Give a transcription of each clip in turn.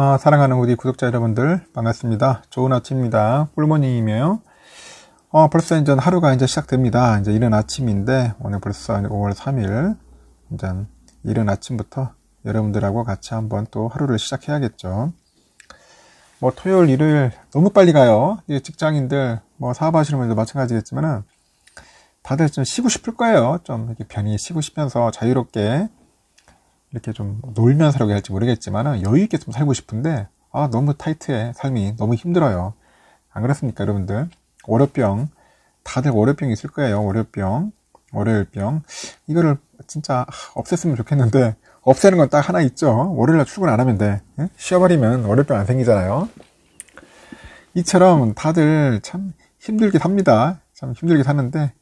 아, 사랑하는 우리 구독자 여러분들 반갑습니다. 좋은 아침입니다. 꿀모닝이며 어, 벌써 이제 하루가 이제 시작됩니다. 이제 이른 아침인데 오늘 벌써 5월 3일 이제 이른 아침부터 여러분들하고 같이 한번 또 하루를 시작해야겠죠. 뭐 토요일, 일요일 너무 빨리 가요. 직장인들 뭐 사업하시는 분들 도 마찬가지겠지만은 다들 좀 쉬고 싶을 거예요. 좀 이렇게 편히 쉬고 싶면서 자유롭게 이렇게 좀 놀면 살아야 할지 모르겠지만 여유 있게 좀 살고 싶은데 아 너무 타이트해 삶이 너무 힘들어요 안 그렇습니까 여러분들 월요병 다들 월요병 있을 거예요 월요병 월요일병 이거를 진짜 없앴으면 좋겠는데 없애는 건 딱 하나 있죠 월요일날 출근 안 하면 돼 예? 쉬어버리면 월요병 안 생기잖아요 이처럼 다들 참 힘들게 삽니다 참 힘들게 사는데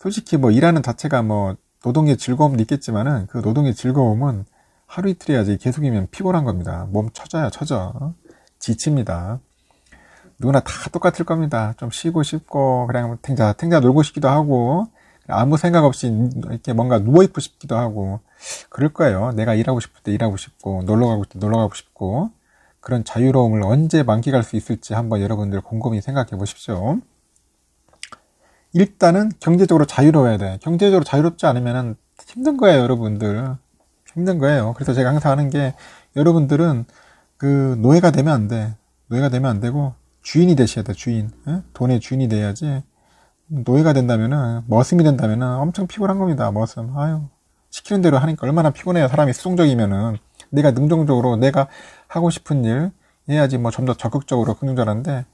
솔직히 뭐 일하는 자체가 뭐 노동의 즐거움도 있겠지만은 그 노동의 즐거움은 하루 이틀이야지 계속이면 피곤한 겁니다. 몸 처져요, 처져. 지칩니다. 누구나 다 똑같을 겁니다. 좀 쉬고 싶고, 그냥 뭐 탱자, 탱자 놀고 싶기도 하고, 아무 생각 없이 이렇게 뭔가 누워있고 싶기도 하고, 그럴 거예요. 내가 일하고 싶을 때 일하고 싶고, 놀러 가고 싶을 때 놀러 가고 싶고, 그런 자유로움을 언제 만끽할 수 있을지 한번 여러분들 곰곰이 생각해 보십시오. 일단은 경제적으로 자유로워야 돼. 경제적으로 자유롭지 않으면 힘든 거예요, 여러분들. 힘든 거예요. 그래서 제가 항상 하는 게 여러분들은 그 노예가 되면 안 돼. 노예가 되면 안 되고 주인이 되셔야 돼. 주인. 에? 예? 돈의 주인이 돼야지. 노예가 된다면은 머슴이 된다면은 엄청 피곤한 겁니다. 머슴. 아유 시키는 대로 하니까 얼마나 피곤해요. 사람이 수동적이면은 내가 능동적으로 내가 하고 싶은 일 해야지 뭐 좀 더 적극적으로 긍정적인데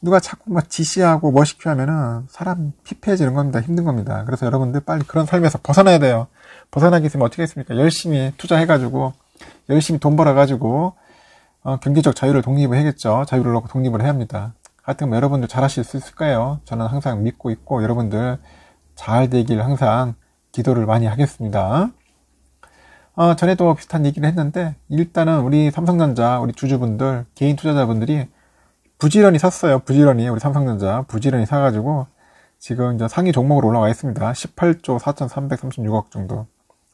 누가 자꾸 막 뭐 지시하고 뭐시게 하면은 사람 피폐해지는 겁니다. 힘든 겁니다. 그래서 여러분들 빨리 그런 삶에서 벗어나야 돼요. 벗어나기 있으면 어떻게 했습니까? 열심히 투자해가지고, 열심히 돈 벌어가지고, 어, 경제적 자유를 독립을 해야겠죠. 자유를 놓고 독립을 해야 합니다. 하여튼 뭐 여러분들 잘 하실 수 있을 거예요. 저는 항상 믿고 있고, 여러분들 잘 되길 항상 기도를 많이 하겠습니다. 어, 전에도 비슷한 얘기를 했는데, 일단은 우리 삼성전자, 우리 주주분들, 개인 투자자분들이 부지런히 샀어요. 부지런히 우리 삼성전자 부지런히 사가지고 지금 이제 상위 종목으로 올라와 있습니다. 18조 4,336억 정도.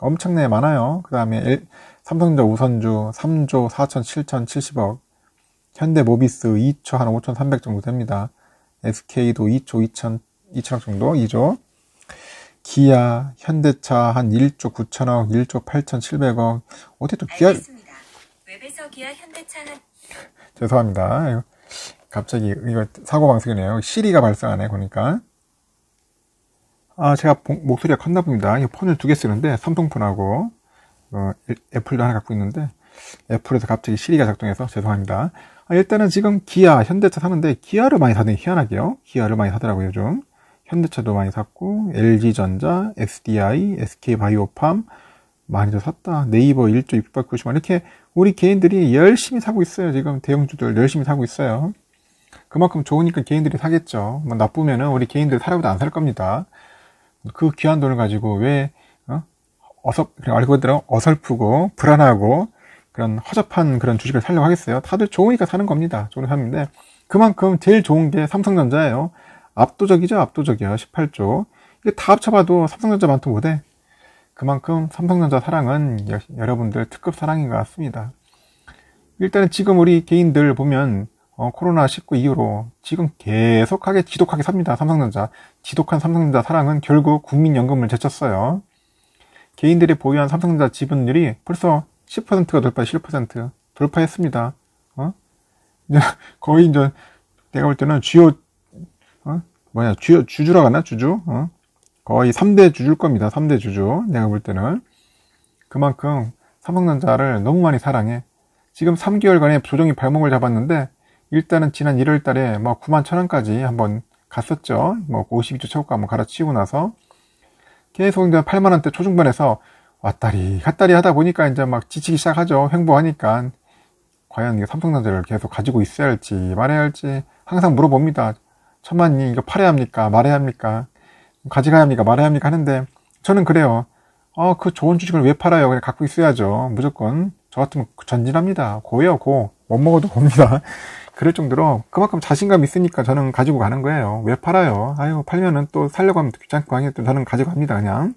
엄청나게 많아요. 그 다음에 삼성전자 우선주 3조 4 7천 70억, 현대 모비스 2조 한5,300 정도 됩니다. SK도 2조 2 0 0 0 2천억 정도 2조. 기아, 현대차 한 1조 9천억, 1조 8,700억. 어떻게 또 기아 알겠습니 웹에서 기아 현대차는 죄송합니다. 갑자기 이거 사고 방식이네요. 시리가 발생하네 보니까. 아, 제가 목소리가 컸나 봅니다. 이 폰을 두 개 쓰는데, 삼성폰하고, 어, 애플도 하나 갖고 있는데, 애플에서 갑자기 시리가 작동해서 죄송합니다. 아, 일단은 지금 기아, 현대차 사는데, 기아를 많이 사더니 희한하게요. 기아를 많이 사더라고요, 요즘. 현대차도 많이 샀고, LG전자, SDI, SK바이오팜, 많이도 샀다. 네이버 1조 690만. 이렇게 우리 개인들이 열심히 사고 있어요. 지금 대형주들 열심히 사고 있어요. 그만큼 좋으니까 개인들이 사겠죠. 뭐 나쁘면은 우리 개인들 사려고도안 살 겁니다. 그 귀한 돈을 가지고 왜 어? 어 알고 그대 어설프고 불안하고 그런 허접한 그런 주식을 살려고 하겠어요. 다들 좋으니까 사는 겁니다. 좋은 삶인데 그만큼 제일 좋은 게 삼성전자예요. 압도적이죠, 압도적이요. 18조 이게 다 합쳐봐도 삼성전자만큼 못해. 그만큼 삼성전자 사랑은 여, 러분들 특급 사랑인 것 같습니다. 일단은 지금 우리 개인들 보면 어, 코로나19 이후로 지금 계속하게 지독하게 삽니다. 삼성전자. 지독한 삼성전자 사랑은 결국 국민연금을 제쳤어요. 개인들이 보유한 삼성전자 지분율이 벌써 10%가 돌파, 1 7% 돌파했습니다. 어? 거의 이제 내가 볼 때는 주요, 어? 뭐냐, 주요, 주주라고 하나? 주주? 어? 거의 3대 주주일 겁니다. 3대 주주. 내가 볼 때는. 그만큼 삼성전자를 너무 많이 사랑해. 지금 3개월간의 조정이 발목을 잡았는데 일단은 지난 1월 달에 뭐 9만 천 원까지 한번 갔었죠. 뭐 52주 최고가 한번 갈아치우고 나서 계속 이제 8만 원대 초중반에서 왔다리 갔다리 하다 보니까 이제 막 지치기 시작하죠. 횡보하니까 과연 이게 삼성전자를 계속 가지고 있어야 할지 말해야 할지 항상 물어봅니다. 천만이 이거 팔아야 합니까? 말해야 합니까? 가져가야 합니까? 말해야 합니까? 하는데 저는 그래요. 어, 그 좋은 주식을 왜 팔아요? 그냥 갖고 있어야죠. 무조건. 저 같으면 전진합니다. 고요, 고. 못 먹어도 봅니다. 그럴 정도로 그만큼 자신감 있으니까 저는 가지고 가는 거예요. 왜 팔아요? 아유, 팔면은 또 살려고 하면 귀찮고 하니까 저는 가지고 갑니다, 그냥.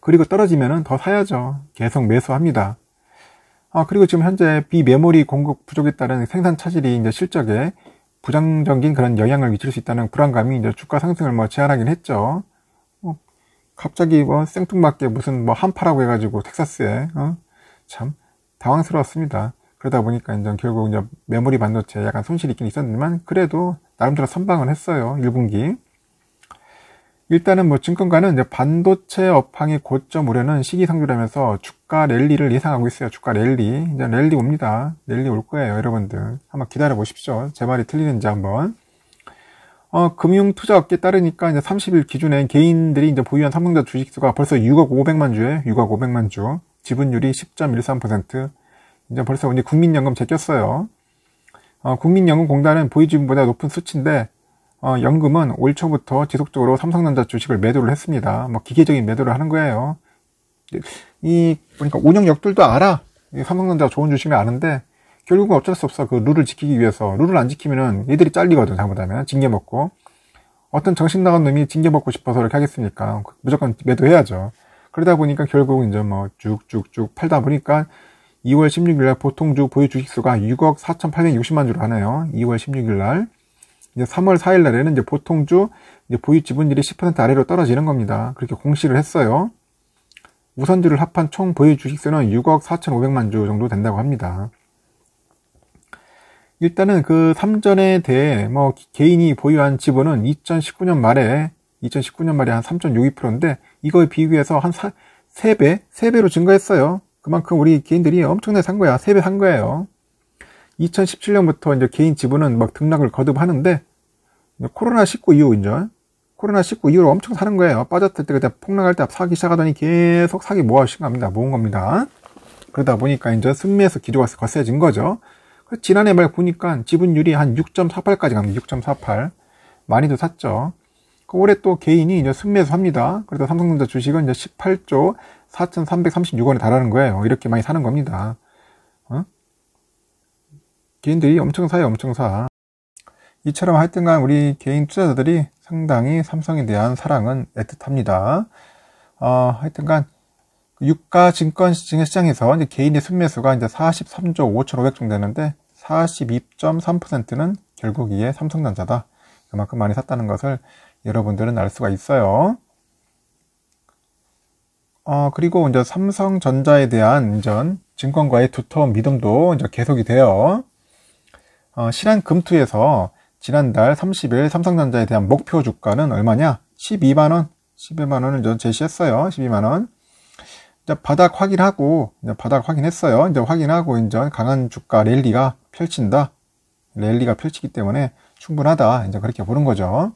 그리고 떨어지면은 더 사야죠. 계속 매수합니다. 아, 그리고 지금 현재 비메모리 공급 부족에 따른 생산 차질이 이제 실적에 부정적인 그런 영향을 미칠 수 있다는 불안감이 이제 주가 상승을 뭐 제한하긴 했죠. 뭐 갑자기 뭐 생뚱맞게 무슨 뭐 한파라고 해가지고 텍사스에, 어? 참, 당황스러웠습니다. 그러다 보니까 이제 결국 이제 메모리 반도체 약간 손실이 있긴 있었지만 그래도 나름대로 선방을 했어요. 1분기. 일단은 뭐 증권가는 이제 반도체 업황이 고점 우려는 시기상조라면서 주가 랠리를 예상하고 있어요. 주가 랠리. 이제 랠리 옵니다. 랠리 올 거예요. 여러분들. 한번 기다려 보십시오. 제 말이 틀리는지 한번. 어, 금융 투자 업계 따르니까 이제 30일 기준에 개인들이 이제 보유한 삼성자 주식수가 벌써 6억 5 0 0만 주에 6억 5 0 0만 주. 지분율이 10.13%. 이제 벌써 이제 국민연금 제꼈어요. 어, 국민연금공단은 보유지분보다 높은 수치인데 어, 연금은 올 초부터 지속적으로 삼성전자 주식을 매도를 했습니다. 뭐 기계적인 매도를 하는 거예요. 이그니까 운영역들도 알아. 삼성전자 좋은 주식을 아는데 결국은 어쩔 수 없어. 그 룰을 지키기 위해서 룰을 안 지키면은 얘들이 잘리거든. 잘못하면 징계 먹고 어떤 정신 나간 놈이 징계 먹고 싶어서 이렇게 하겠습니까? 무조건 매도해야죠. 그러다 보니까 결국 이제 뭐 쭉쭉쭉 팔다 보니까 2월 16일 날 보통주 보유 주식수가 6억 4,860만 주를 하네요. 2월 16일 날. 이제 3월 4일 날에는 이제 보통주 이제 보유 지분율이 10% 아래로 떨어지는 겁니다. 그렇게 공시를 했어요. 우선주를 합한 총 보유 주식수는 6억 4,500만 주 정도 된다고 합니다. 일단은 그 삼전에 대해 뭐 개인이 보유한 지분은 2019년 말에 2019년 말에 한 3.62%인데 이거에 비교해서 한 3배, 3배로 증가했어요. 그만큼 우리 개인들이 엄청나게 산 거야. 3배산 거예요. 2017년부터 이제 개인 지분은 막 등락을 거듭하는데 코로나19 이후 이제 코로나19 이후로 엄청 사는 거예요. 빠졌을 때 그때 폭락할 때 사기 시작하더니 계속 사기 모아신 겁니다. 모은 겁니다. 그러다 보니까 이제 순매에서 기조가 거세진 거죠. 그 지난해 말 보니까 지분율이 한 6.48까지 갑니다. 6.48. 많이도 샀죠. 그 올해 또 개인이 이제 순매수합니다. 그래서 삼성전자 주식은 이제 18조 4,336원에 달하는 거예요. 이렇게 많이 사는 겁니다. 어? 개인들이 엄청 사요, 엄청 사. 이처럼 하여튼간 우리 개인 투자자들이 상당히 삼성에 대한 사랑은 애틋합니다. 어, 하여튼간 유가 증권 시장에서 이제 개인의 순매수가 이제 43조 5,500 정도 되는데 42.3%는 결국 이에 삼성전자다. 그만큼 많이 샀다는 것을 여러분들은 알 수가 있어요. 어, 그리고 이제 삼성전자에 대한 이전증권과의 두터운 믿음도 이제 계속이 돼요. 어, 실한 금투에서 지난달 30일 삼성전자에 대한 목표 주가는 얼마냐? 12만원, 12만원을 제 제시했어요. 12만원. 이제 바닥 확인하고, 이제 바닥 확인했어요. 이제 확인하고, 이제 강한 주가 랠리가 펼친다. 랠리가 펼치기 때문에 충분하다. 이제 그렇게 보는 거죠.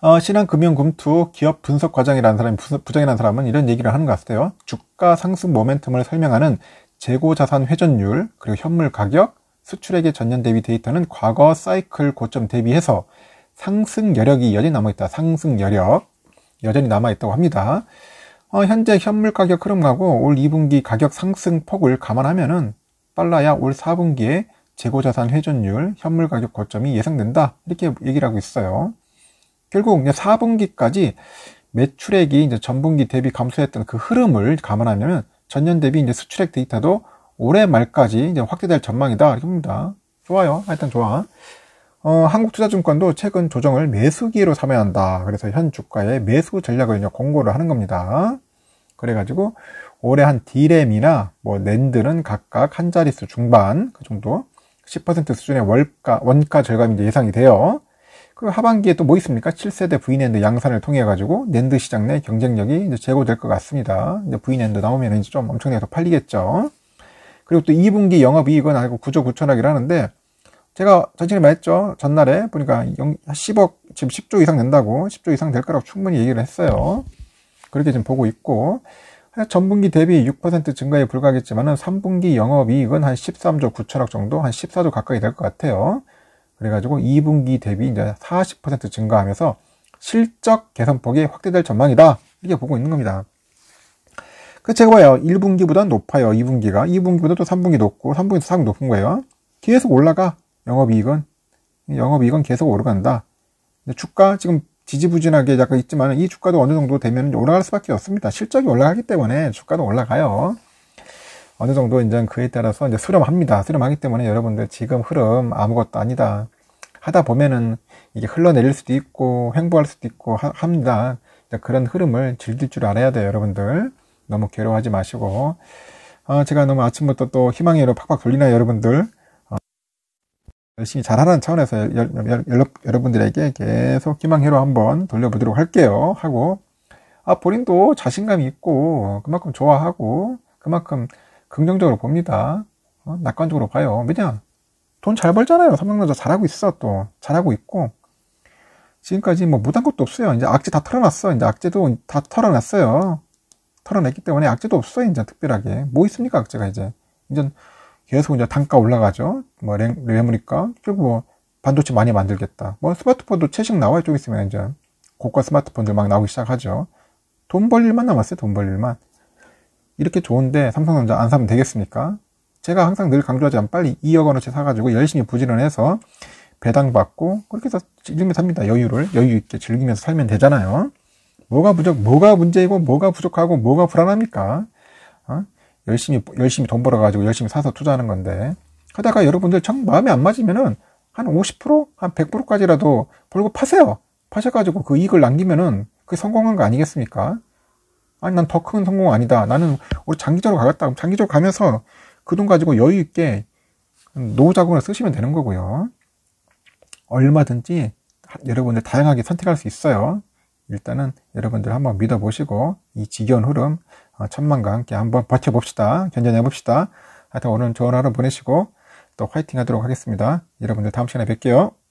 어, 신한금융금투 기업 분석 과장이라는 사람이 부장이라는 사람은 이런 얘기를 하는 것 같아요. 주가 상승 모멘텀을 설명하는 재고 자산 회전율 그리고 현물 가격 수출액의 전년 대비 데이터는 과거 사이클 고점 대비해서 상승 여력이 여전히 남아있다. 상승 여력 여전히 남아있다고 합니다. 어, 현재 현물 가격 흐름하고 올 2분기 가격 상승 폭을 감안하면은 빨라야 올 4분기에 재고자산 회전율, 현물 가격 고점이 예상된다. 이렇게 얘기를 하고 있어요. 결국 이제 4분기까지 매출액이 이제 전분기 대비 감소했던 그 흐름을 감안하면 전년 대비 이제 수출액 데이터도 올해 말까지 이제 확대될 전망이다 이렇게 봅니다. 좋아요. 하여튼 좋아. 어, 한국투자증권도 최근 조정을 매수기로 삼아야 한다. 그래서 현 주가에 매수 전략을 이제 공고를 하는 겁니다. 그래가지고 올해 한 디램이나 뭐 낸들은 각각 한 자릿수 중반 그 정도 10% 수준의 월가 원가 절감이 예상이 돼요. 그리고 하반기에 또 뭐 있습니까? 7세대 V낸드 양산을 통해 가지고 낸드 시장 내 경쟁력이 이제 제고될 것 같습니다. 이제 V낸드 나오면 이제 좀 엄청나게 더 팔리겠죠. 그리고 또 2분기 영업이익은 아니고 구조 구천억이라 하는데 제가 전체에 말했죠. 전날에 보니까 10억 지금 10조 이상 된다고 10조 이상 될 거라고 충분히 얘기를 했어요. 그렇게 지금 보고 있고 전분기 대비 6% 증가에 불과하겠지만은 3분기 영업이익은 한 13조 9천억 정도, 한 14조 가까이 될 것 같아요. 그래가지고 2분기 대비 이제 40% 증가하면서 실적 개선폭이 확대될 전망이다. 이렇게 보고 있는 겁니다. 그 제가 봐요. 1분기보다 높아요. 2분기가. 2분기보다 또 3분기 높고 3분기도 4분기 높은 거예요. 계속 올라가. 영업이익은. 영업이익은 계속 오르간다. 주가 지금 지지부진하게 약간 있지만 이 주가도 어느 정도 되면 올라갈 수밖에 없습니다. 실적이 올라가기 때문에 주가도 올라가요. 어느 정도 이제 그에 따라서 이제 수렴합니다. 수렴하기 때문에 여러분들 지금 흐름 아무것도 아니다. 하다 보면은 이게 흘러내릴 수도 있고 횡보할 수도 있고 하, 합니다. 그런 흐름을 즐길 줄 알아야 돼요, 여러분들. 너무 괴로워하지 마시고. 아, 제가 너무 아침부터 또 희망의 로 팍팍 돌리나 여러분들. 어, 열심히 잘하는 차원에서 열, 열, 열, 열 여러분들에게 계속 희망회로 한번 돌려보도록 할게요. 하고, 아, 본인도 자신감이 있고, 그만큼 좋아하고, 그만큼 긍정적으로 봅니다. 어? 낙관적으로 봐요. 왜냐? 돈 잘 벌잖아요. 삼성전자 잘하고 있어, 또. 잘하고 있고. 지금까지 뭐 못한 것도 없어요. 이제 악재 다 털어놨어. 이제 악재도 다 털어놨어요. 털어냈기 때문에 악재도 없어, 이제 특별하게. 뭐 있습니까, 악재가 이제. 이제 계속 이제 단가 올라가죠. 뭐, 랭, 레무니까. 결국 뭐, 반도체 많이 만들겠다. 뭐, 스마트폰도 채식 나와요, 좀 있으면 이제. 고가 스마트폰들 막 나오기 시작하죠. 돈 벌 일만 남았어요, 돈 벌 일만. 이렇게 좋은데 삼성전자 안 사면 되겠습니까? 제가 항상 늘 강조하지만 빨리 2억 원어치 사가지고 열심히 부지런해서 배당받고 그렇게 해서 즐기면 삽니다. 여유를 여유 있게 즐기면서 살면 되잖아요. 뭐가 부족, 뭐가 문제이고 뭐가 부족하고 뭐가 불안합니까? 어? 열심히 열심히 돈 벌어가지고 열심히 사서 투자하는 건데 하다가 여러분들 정 마음에 안 맞으면은 한 50%, 한 100%까지라도 벌고 파세요. 파셔가지고 그 이익을 남기면은 그 성공한 거 아니겠습니까? 아니 난 더 큰 성공 아니다. 나는 우리 어, 장기적으로 가겠다. 장기적으로 가면서 그 돈 가지고 여유 있게 노후 자금을 쓰시면 되는 거고요. 얼마든지 여러분들 다양하게 선택할 수 있어요. 일단은 여러분들 한번 믿어보시고 이 지겨운 흐름 어, 천만과 함께 한번 버텨봅시다. 견뎌내봅시다. 하여튼 오늘 좋은 하루 보내시고 또 화이팅 하도록 하겠습니다. 여러분들 다음 시간에 뵐게요.